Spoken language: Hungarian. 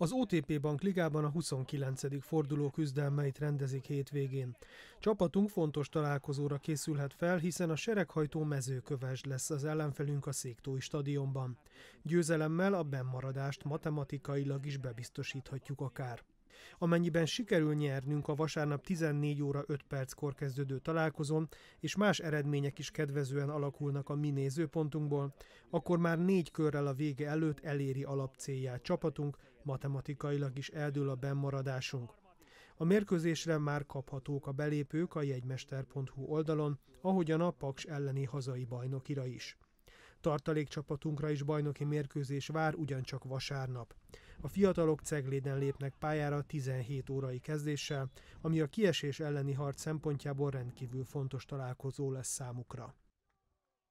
Az OTP Bank Ligában a 29. forduló küzdelmeit rendezik hétvégén. Csapatunk fontos találkozóra készülhet fel, hiszen a sereghajtó mezőköves lesz az ellenfelünk a Széktói stadionban. Győzelemmel a bennmaradást matematikailag is bebiztosíthatjuk akár. Amennyiben sikerül nyernünk a vasárnap 14 óra 5 perckor kezdődő találkozón, és más eredmények is kedvezően alakulnak a mi nézőpontunkból, akkor már négy körrel a vége előtt eléri alapcélját csapatunk, Matematikailag is eldől a bennmaradásunk. A mérkőzésre már kaphatók a belépők a jegymester.hu oldalon, ahogyan a Paks elleni hazai bajnokira is. Tartalékcsapatunkra is bajnoki mérkőzés vár ugyancsak vasárnap. A fiatalok Cegléden lépnek pályára 17 órai kezdéssel, ami a kiesés elleni harc szempontjából rendkívül fontos találkozó lesz számukra.